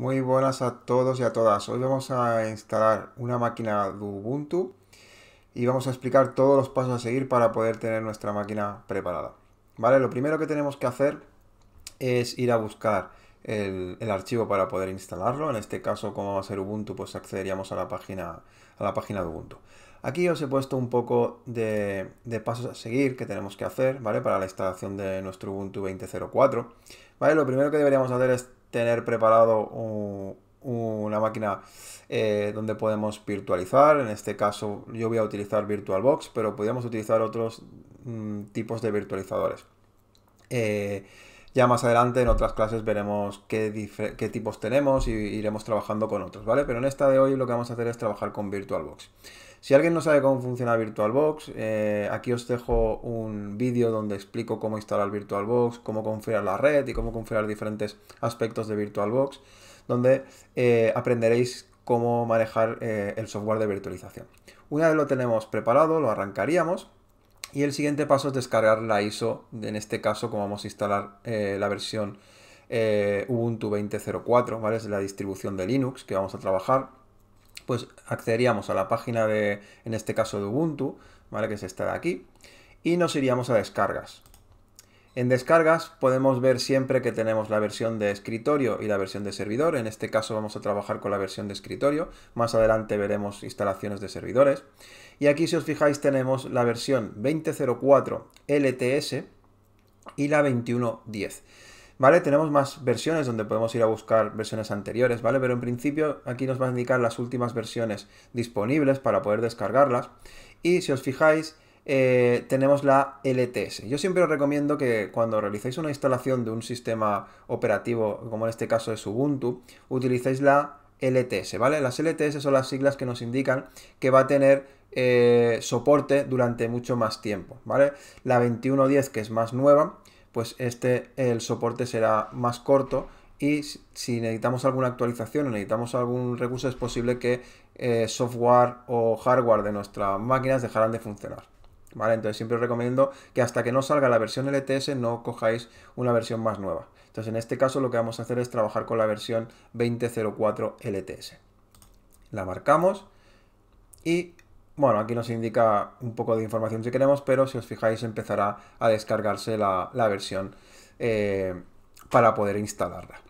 Muy buenas a todos y a todas. Hoy vamos a instalar una máquina de Ubuntu y vamos a explicar todos los pasos a seguir para poder tener nuestra máquina preparada. Vale, lo primero que tenemos que hacer es ir a buscar el, archivo para poder instalarlo. En este caso, como va a ser Ubuntu, pues accederíamos a la página, a la página de Ubuntu. Aquí os he puesto un poco de, pasos a seguir que tenemos que hacer, ¿vale? Para la instalación de nuestro Ubuntu 20.04. ¿Vale? Lo primero que deberíamos hacer es tener preparado una máquina eh, donde podemos virtualizar. En este caso yo voy a utilizar VirtualBox, pero podríamos utilizar otros mm, tipos de virtualizadores. Eh, ya más adelante en otras clases veremos qué, tipos tenemos y e iremos trabajando con otros, ¿vale? Pero en esta de hoy lo que vamos a hacer es trabajar con VirtualBox. Si alguien no sabe cómo funciona VirtualBox, eh, aquí os dejo un vídeo donde explico cómo instalar VirtualBox, cómo configurar la red y cómo configurar diferentes aspectos de VirtualBox, donde eh, aprenderéis cómo manejar eh, el software de virtualización. Una vez lo tenemos preparado, lo arrancaríamos y el siguiente paso es descargar la ISO, en este caso como vamos a instalar la versión Ubuntu 20.04, ¿vale? es la distribución de Linux que vamos a trabajar pues accederíamos a la página de, en este caso de Ubuntu, ¿vale? Que es esta de aquí, y nos iríamos a descargas. En descargas podemos ver siempre que tenemos la versión de escritorio y la versión de servidor. En este caso vamos a trabajar con la versión de escritorio. Más adelante veremos instalaciones de servidores. Y aquí si os fijáis tenemos la versión 20.04 LTS y la 21.10. ¿vale? Tenemos más versiones donde podemos ir a buscar versiones anteriores, ¿vale? Pero en principio aquí nos va a indicar las últimas versiones disponibles para poder descargarlas. Y si os fijáis, eh, tenemos la LTS. Yo siempre os recomiendo que cuando realizáis una instalación de un sistema operativo, como en este caso es Ubuntu, utilicéis la LTS, ¿vale? Las LTS son las siglas que nos indican que va a tener eh, soporte durante mucho más tiempo, ¿vale? La 2110, que es más nueva, pues este el soporte será más corto y si necesitamos alguna actualización o necesitamos algún recurso es posible que eh, software o hardware de nuestras máquinas dejarán de funcionar. ¿Vale? Entonces siempre os recomiendo que hasta que no salga la versión LTS no cojáis una versión más nueva. Entonces en este caso lo que vamos a hacer es trabajar con la versión 20.04 LTS. La marcamos y bueno, aquí nos indica un poco de información si queremos, pero si os fijáis empezará a descargarse la, versión eh, para poder instalarla.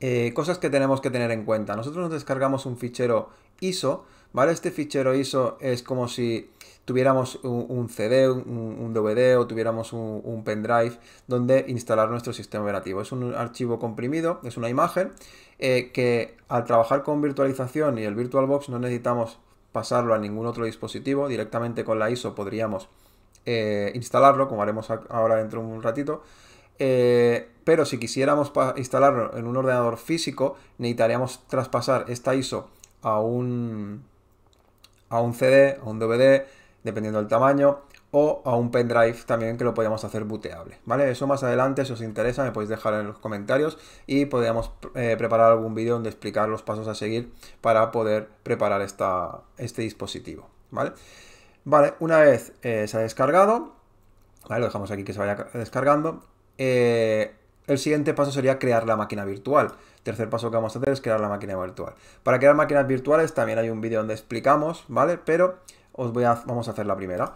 Eh, cosas que tenemos que tener en cuenta. Nosotros nos descargamos un fichero ISO, ¿vale? Este fichero ISO es como si tuviéramos un, CD, un, DVD o tuviéramos un, pendrive donde instalar nuestro sistema operativo. Es un archivo comprimido, es una imagen eh, que al trabajar con virtualización y el VirtualBox no necesitamos pasarlo a ningún otro dispositivo, directamente con la ISO podríamos eh, instalarlo, como haremos ahora dentro de un ratito, eh, pero si quisiéramos instalarlo en un ordenador físico, necesitaríamos traspasar esta ISO a un, a un CD, a un DVD, dependiendo del tamaño, o a un pendrive también que lo podíamos hacer booteable, ¿vale? Eso más adelante, si os interesa, me podéis dejar en los comentarios y podríamos eh, preparar algún vídeo donde explicar los pasos a seguir para poder preparar esta, este dispositivo, ¿vale? Vale, una vez eh, se ha descargado, Lo dejamos aquí que se vaya descargando. Eh, el siguiente paso sería crear la máquina virtual. Tercer paso que vamos a hacer es crear la máquina virtual. Para crear máquinas virtuales también hay un vídeo donde explicamos, ¿vale? Pero os voy vamos a hacer la primera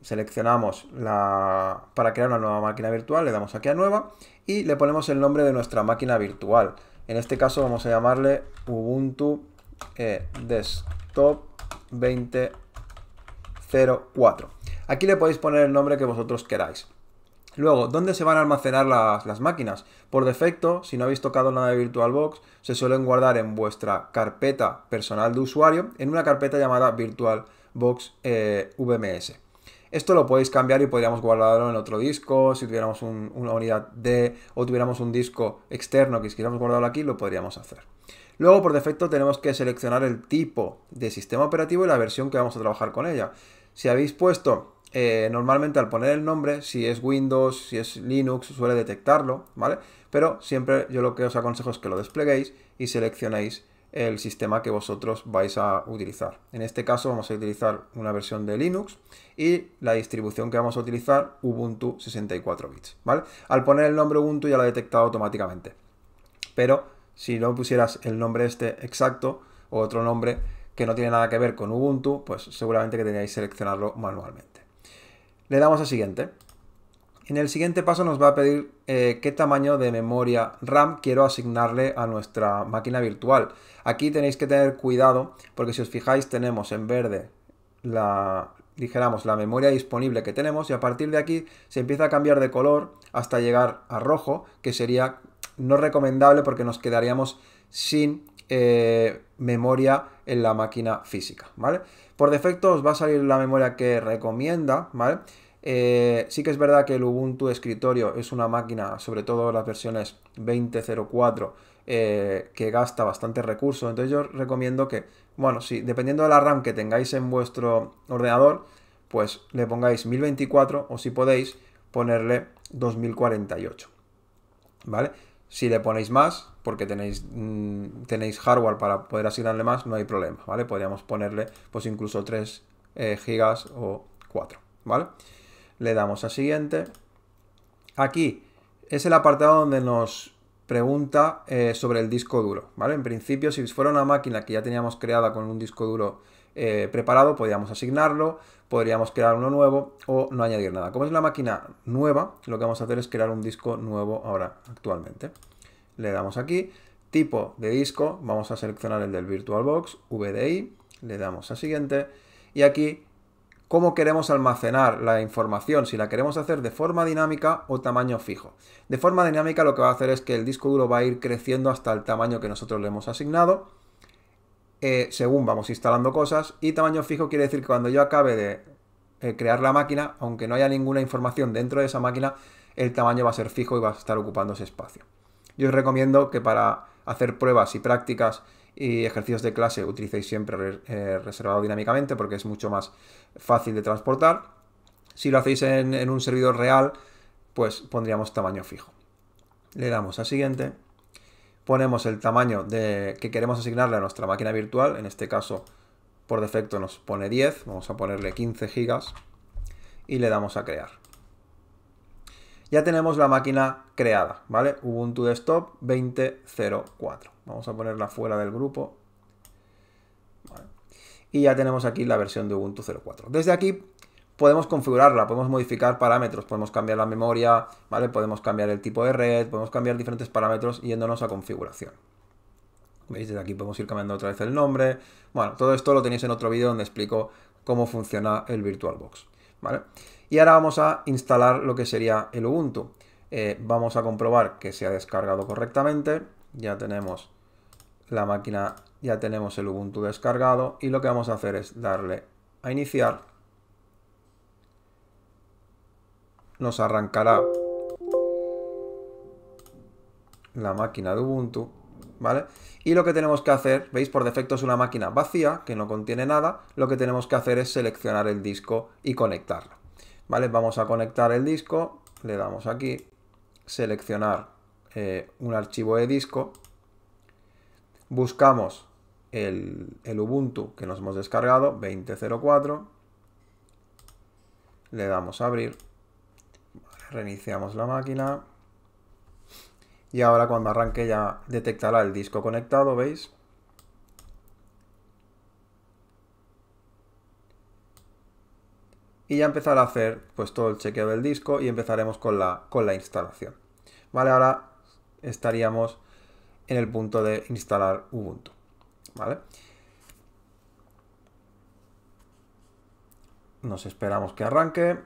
seleccionamos la, para crear una nueva máquina virtual, le damos aquí a nueva y le ponemos el nombre de nuestra máquina virtual. En este caso vamos a llamarle Ubuntu eh, Desktop 2004. Aquí le podéis poner el nombre que vosotros queráis. Luego, ¿dónde se van a almacenar las, máquinas? Por defecto, si no habéis tocado nada de VirtualBox, se suelen guardar en vuestra carpeta personal de usuario, en una carpeta llamada VirtualBox eh, VMS. Esto lo podéis cambiar y podríamos guardarlo en otro disco. Si tuviéramos una unidad D o tuviéramos un disco externo que quisiéramos guardarlo aquí, lo podríamos hacer. Luego, por defecto, tenemos que seleccionar el tipo de sistema operativo y la versión que vamos a trabajar con ella. Si habéis puesto, eh, normalmente al poner el nombre, si es Windows, si es Linux, suele detectarlo, ¿vale? Pero siempre yo lo que os aconsejo es que lo despleguéis y seleccionéis el sistema que vosotros vais a utilizar. En este caso vamos a utilizar una versión de Linux y la distribución que vamos a utilizar Ubuntu 64 bits, ¿vale? Al poner el nombre Ubuntu ya lo ha detectado automáticamente. Pero si no pusieras el nombre este exacto o otro nombre que no tiene nada que ver con Ubuntu, pues seguramente que teníais que seleccionarlo manualmente. Le damos a siguiente. En el siguiente paso nos va a pedir eh, qué tamaño de memoria RAM quiero asignarle a nuestra máquina virtual. Aquí tenéis que tener cuidado porque si os fijáis tenemos en verde la, dijéramos, la memoria disponible que tenemos y a partir de aquí se empieza a cambiar de color hasta llegar a rojo, que sería no recomendable porque nos quedaríamos sin eh, memoria en la máquina física, ¿vale? Por defecto os va a salir la memoria que recomienda, ¿vale? Eh, sí que es verdad que el Ubuntu escritorio es una máquina, sobre todo las versiones 20.04, eh, que gasta bastante recursos. Entonces yo os recomiendo que, bueno, si dependiendo de la RAM que tengáis en vuestro ordenador, pues le pongáis 1024 o si podéis ponerle 2048. ¿Vale? Si le ponéis más, porque tenéis, mm, tenéis hardware para poder asignarle más, no hay problema, ¿vale? Podríamos ponerle pues incluso 3 eh, gigas o 4, ¿vale? le damos a siguiente. Aquí es el apartado donde nos pregunta eh, sobre el disco duro, ¿vale? En principio, si fuera una máquina que ya teníamos creada con un disco duro eh, preparado, podríamos asignarlo, podríamos crear uno nuevo o no añadir nada. Como es la máquina nueva, lo que vamos a hacer es crear un disco nuevo ahora, actualmente. Le damos aquí, tipo de disco, vamos a seleccionar el del VirtualBox, VDI, le damos a siguiente, y aquí cómo queremos almacenar la información, si la queremos hacer de forma dinámica o tamaño fijo. De forma dinámica lo que va a hacer es que el disco duro va a ir creciendo hasta el tamaño que nosotros le hemos asignado, eh, según vamos instalando cosas, y tamaño fijo quiere decir que cuando yo acabe de eh, crear la máquina, aunque no haya ninguna información dentro de esa máquina, el tamaño va a ser fijo y va a estar ocupando ese espacio. Yo os recomiendo que para hacer pruebas y prácticas y ejercicios de clase utilicéis siempre eh, reservado dinámicamente porque es mucho más fácil de transportar. Si lo hacéis en, un servidor real, pues pondríamos tamaño fijo. Le damos a siguiente, ponemos el tamaño de, que queremos asignarle a nuestra máquina virtual, en este caso por defecto nos pone 10, vamos a ponerle 15 gigas y le damos a crear ya tenemos la máquina creada, ¿vale? Ubuntu Desktop 20.04. Vamos a ponerla fuera del grupo. Y ya tenemos aquí la versión de Ubuntu 04. Desde aquí podemos configurarla, podemos modificar parámetros, podemos cambiar la memoria, ¿vale? Podemos cambiar el tipo de red, podemos cambiar diferentes parámetros yéndonos a configuración. ¿Veis? Desde aquí podemos ir cambiando otra vez el nombre. Bueno, todo esto lo tenéis en otro vídeo donde explico cómo funciona el VirtualBox, ¿vale? Y ahora vamos a instalar lo que sería el Ubuntu. Eh, vamos a comprobar que se ha descargado correctamente. Ya tenemos la máquina, ya tenemos el Ubuntu descargado y lo que vamos a hacer es darle a iniciar. Nos arrancará la máquina de Ubuntu, ¿vale? Y lo que tenemos que hacer, veis, por defecto es una máquina vacía que no contiene nada, lo que tenemos que hacer es seleccionar el disco y conectarlo. Vamos a conectar el disco, le damos aquí, seleccionar eh, un archivo de disco, buscamos el, el Ubuntu que nos hemos descargado, 20.04, le damos a abrir, reiniciamos la máquina y ahora cuando arranque ya detectará el disco conectado, ¿veis? y ya empezar a hacer pues todo el chequeo del disco y empezaremos con la, con la instalación. Vale, ahora estaríamos en el punto de instalar Ubuntu. ¿Vale? Nos esperamos que arranque.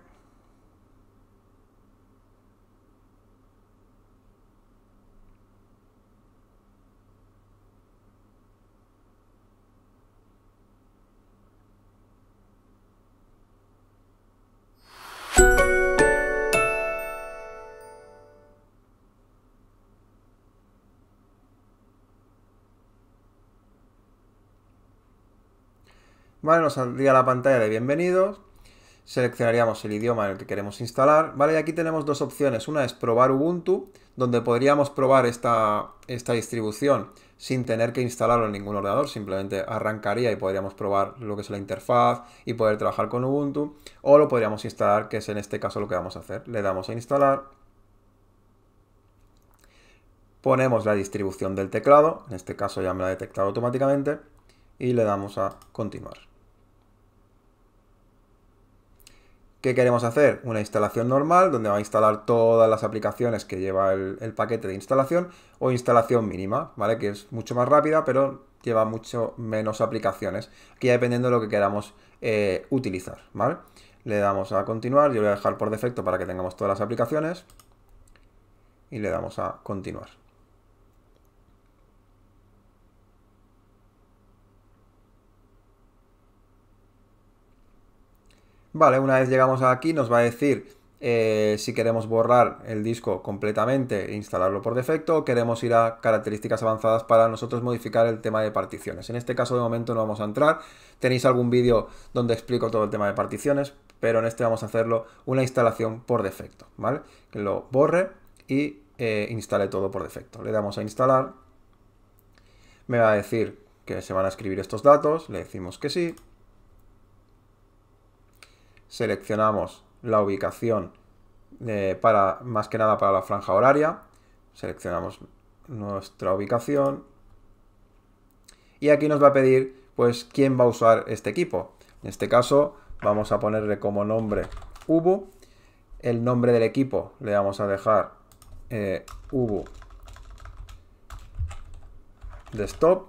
Nos saldría la pantalla de bienvenidos, seleccionaríamos el idioma en el que queremos instalar, ¿vale? Y aquí tenemos dos opciones, una es probar Ubuntu, donde podríamos probar esta, esta distribución sin tener que instalarlo en ningún ordenador, simplemente arrancaría y podríamos probar lo que es la interfaz y poder trabajar con Ubuntu, o lo podríamos instalar, que es en este caso lo que vamos a hacer. Le damos a instalar, ponemos la distribución del teclado, en este caso ya me la ha detectado automáticamente, y le damos a continuar. ¿Qué queremos hacer? Una instalación normal donde va a instalar todas las aplicaciones que lleva el, paquete de instalación o instalación mínima, ¿vale? Que es mucho más rápida pero lleva mucho menos aplicaciones, que ya dependiendo de lo que queramos eh, utilizar, ¿vale? Le damos a continuar, yo voy a dejar por defecto para que tengamos todas las aplicaciones y le damos a continuar. Vale, una vez llegamos aquí nos va a decir eh, si queremos borrar el disco completamente e instalarlo por defecto o queremos ir a características avanzadas para nosotros modificar el tema de particiones. En este caso de momento no vamos a entrar, tenéis algún vídeo donde explico todo el tema de particiones, pero en este vamos a hacerlo una instalación por defecto, ¿vale? Que lo borre y eh, instale todo por defecto. Le damos a instalar, me va a decir que se van a escribir estos datos, le decimos que sí, seleccionamos la ubicación eh, para, más que nada para la franja horaria, seleccionamos nuestra ubicación y aquí nos va a pedir pues quién va a usar este equipo. En este caso vamos a ponerle como nombre Ubu, el nombre del equipo le vamos a dejar eh, Ubu Desktop,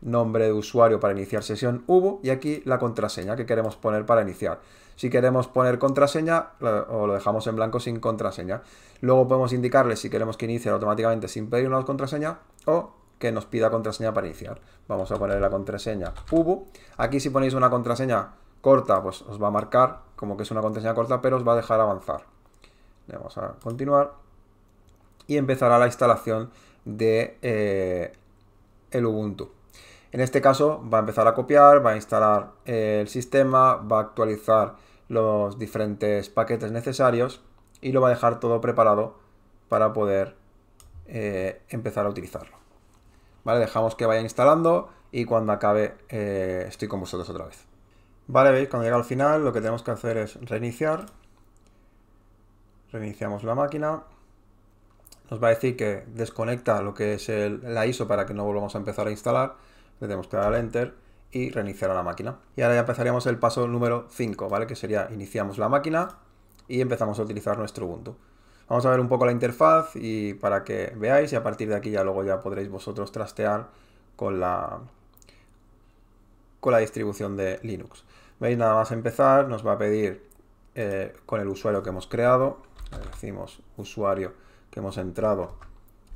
nombre de usuario para iniciar sesión Ubu y aquí la contraseña que queremos poner para iniciar. Si queremos poner contraseña o lo dejamos en blanco sin contraseña. Luego podemos indicarle si queremos que inicie automáticamente sin pedir una contraseña o que nos pida contraseña para iniciar. Vamos a poner la contraseña UBU. Aquí si ponéis una contraseña corta, pues os va a marcar como que es una contraseña corta, pero os va a dejar avanzar. Le vamos a continuar y empezará la instalación de eh, el Ubuntu. En este caso va a empezar a copiar, va a instalar eh, el sistema, va a actualizar los diferentes paquetes necesarios y lo va a dejar todo preparado para poder eh, empezar a utilizarlo. ¿Vale? Dejamos que vaya instalando y cuando acabe eh, estoy con vosotros otra vez. Vale, cuando llega al final lo que tenemos que hacer es reiniciar. Reiniciamos la máquina. Nos va a decir que desconecta lo que es la ISO para que no volvamos a empezar a instalar. Le tenemos que dar al Enter y a la máquina. Y ahora ya empezaríamos el paso número 5, ¿vale? Que sería iniciamos la máquina y empezamos a utilizar nuestro Ubuntu. Vamos a ver un poco la interfaz y para que veáis y a partir de aquí ya luego ya podréis vosotros trastear con la, con la distribución de Linux. Veis, nada más empezar nos va a pedir eh, con el usuario que hemos creado, decimos usuario que hemos entrado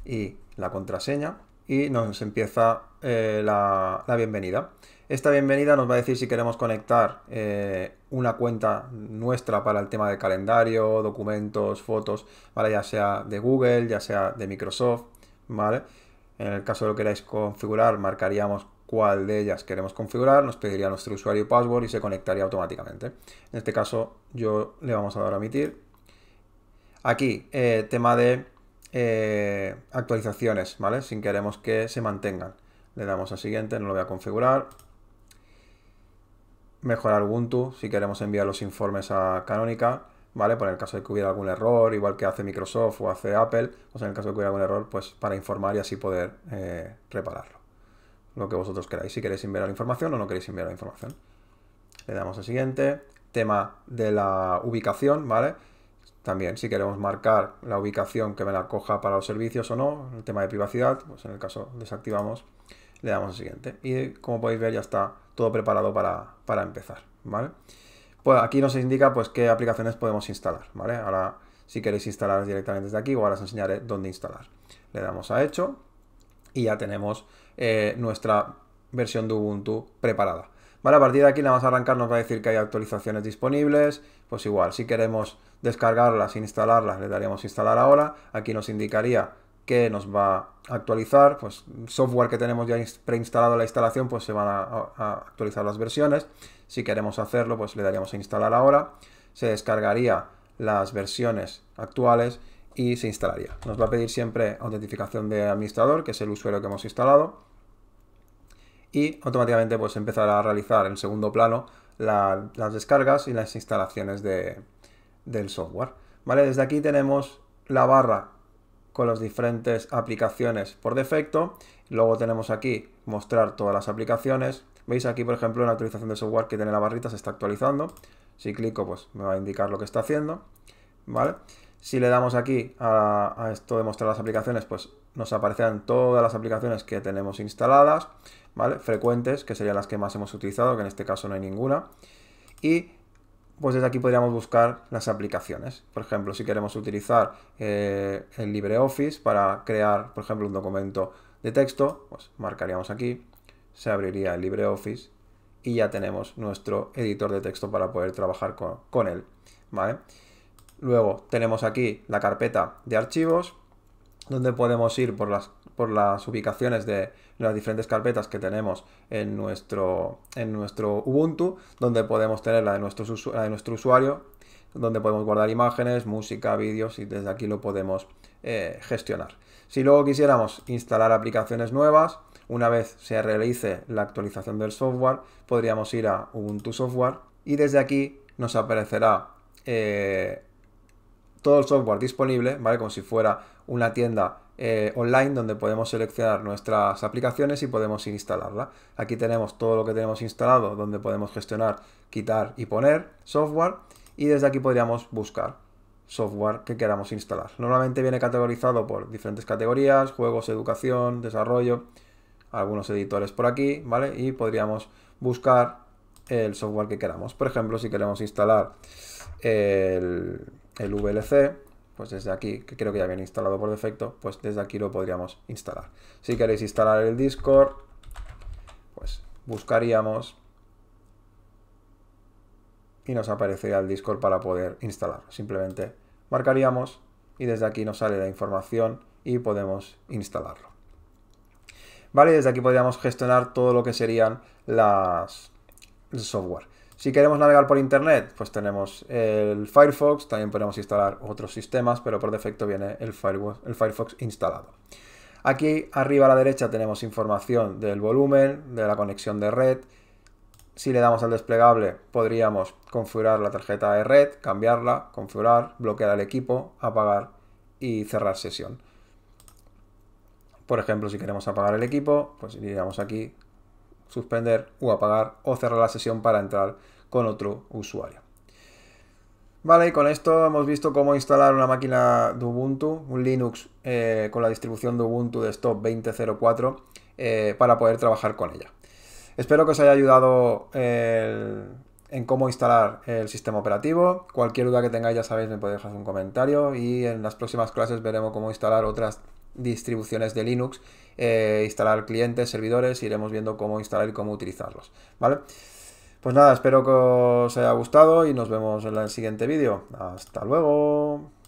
y la contraseña y nos empieza eh, la, la bienvenida. Esta bienvenida nos va a decir si queremos conectar eh, una cuenta nuestra para el tema de calendario, documentos, fotos, ¿vale? ya sea de Google, ya sea de Microsoft, ¿vale? En el caso de lo queráis configurar, marcaríamos cuál de ellas queremos configurar, nos pediría nuestro usuario y password y se conectaría automáticamente. En este caso yo le vamos a dar a omitir. Aquí, eh, tema de eh, actualizaciones, ¿vale? Sin queremos que se mantengan. Le damos a siguiente, no lo voy a configurar mejorar Ubuntu si queremos enviar los informes a Canonical, ¿vale? Por el caso de que hubiera algún error, igual que hace Microsoft o hace Apple, pues en el caso de que hubiera algún error, pues para informar y así poder eh, repararlo. Lo que vosotros queráis, si queréis enviar la información o no queréis enviar la información. Le damos al siguiente. Tema de la ubicación, ¿vale? También si queremos marcar la ubicación que me la coja para los servicios o no, el tema de privacidad, pues en el caso desactivamos le damos a siguiente. Y como podéis ver ya está todo preparado para, empezar, ¿vale? Pues aquí nos indica pues qué aplicaciones podemos instalar, Ahora si queréis instalar directamente desde aquí, ahora os enseñaré dónde instalar. Le damos a hecho y ya tenemos eh, nuestra versión de Ubuntu preparada. a partir de aquí nada más arrancar nos va a decir que hay actualizaciones disponibles, pues igual, si queremos descargarlas, e instalarlas, le daríamos instalar ahora, aquí nos indicaría que nos va a actualizar, pues software que tenemos ya preinstalado en la instalación, pues se van a, actualizar las versiones. Si queremos hacerlo, pues le daríamos a instalar ahora, se descargaría las versiones actuales y se instalaría. Nos va a pedir siempre autentificación de administrador, que es el usuario que hemos instalado, y automáticamente pues empezará a realizar en segundo plano las descargas y las instalaciones del software. ¿Vale? Desde aquí tenemos la barra con las diferentes aplicaciones por defecto. Luego tenemos aquí mostrar todas las aplicaciones. Veis aquí, por ejemplo, una actualización de software que tiene la barrita, se está actualizando. Si clico, pues me va a indicar lo que está haciendo. ¿Vale? Si le damos aquí a, esto de mostrar las aplicaciones, pues nos aparecerán todas las aplicaciones que tenemos instaladas, ¿vale? Frecuentes, que serían las que más hemos utilizado, que en este caso no hay ninguna. Y pues desde aquí podríamos buscar las aplicaciones. Por ejemplo, si queremos utilizar eh, el LibreOffice para crear, por ejemplo, un documento de texto, pues marcaríamos aquí, se abriría el LibreOffice y ya tenemos nuestro editor de texto para poder trabajar con, con él. ¿vale? Luego tenemos aquí la carpeta de archivos, donde podemos ir por las, por las ubicaciones de, las diferentes carpetas que tenemos en nuestro, en nuestro Ubuntu, donde podemos tener la de, de nuestro usuario, donde podemos guardar imágenes, música, vídeos y desde aquí lo podemos eh, gestionar. Si luego quisiéramos instalar aplicaciones nuevas, una vez se realice la actualización del software, podríamos ir a Ubuntu Software y desde aquí nos aparecerá eh, todo el software disponible, ¿vale? Como si fuera una tienda eh, online donde podemos seleccionar nuestras aplicaciones y podemos instalarla. Aquí tenemos todo lo que tenemos instalado donde podemos gestionar, quitar y poner software y desde aquí podríamos buscar software que queramos instalar. Normalmente viene categorizado por diferentes categorías, juegos, educación, desarrollo, algunos editores por aquí, ¿vale? Y podríamos buscar el software que queramos. Por ejemplo, si queremos instalar el, el VLC, pues desde aquí, que creo que ya viene instalado por defecto, pues desde aquí lo podríamos instalar. Si queréis instalar el Discord, pues buscaríamos y nos aparecería el Discord para poder instalarlo. Simplemente marcaríamos y desde aquí nos sale la información y podemos instalarlo. Vale, desde aquí podríamos gestionar todo lo que serían las software. Si queremos navegar por Internet, pues tenemos el Firefox, también podemos instalar otros sistemas, pero por defecto viene el Firefox, instalado. Aquí arriba a la derecha tenemos información del volumen, de la conexión de red. Si le damos al desplegable podríamos configurar la tarjeta de red, cambiarla, configurar, bloquear el equipo, apagar y cerrar sesión. Por ejemplo, si queremos apagar el equipo, pues iríamos aquí, suspender o apagar o cerrar la sesión para entrar con otro usuario. Vale, y con esto hemos visto cómo instalar una máquina de Ubuntu, un Linux eh, con la distribución de Ubuntu Desktop 20.04 eh, para poder trabajar con ella. Espero que os haya ayudado en cómo instalar el sistema operativo. Cualquier duda que tengáis, ya sabéis, me podéis dejar un comentario y en las próximas clases veremos cómo instalar otras distribuciones de Linux, eh, instalar clientes, servidores, iremos viendo cómo instalar y cómo utilizarlos, ¿vale? Pues nada, espero que os haya gustado y nos vemos en el siguiente vídeo. Hasta luego.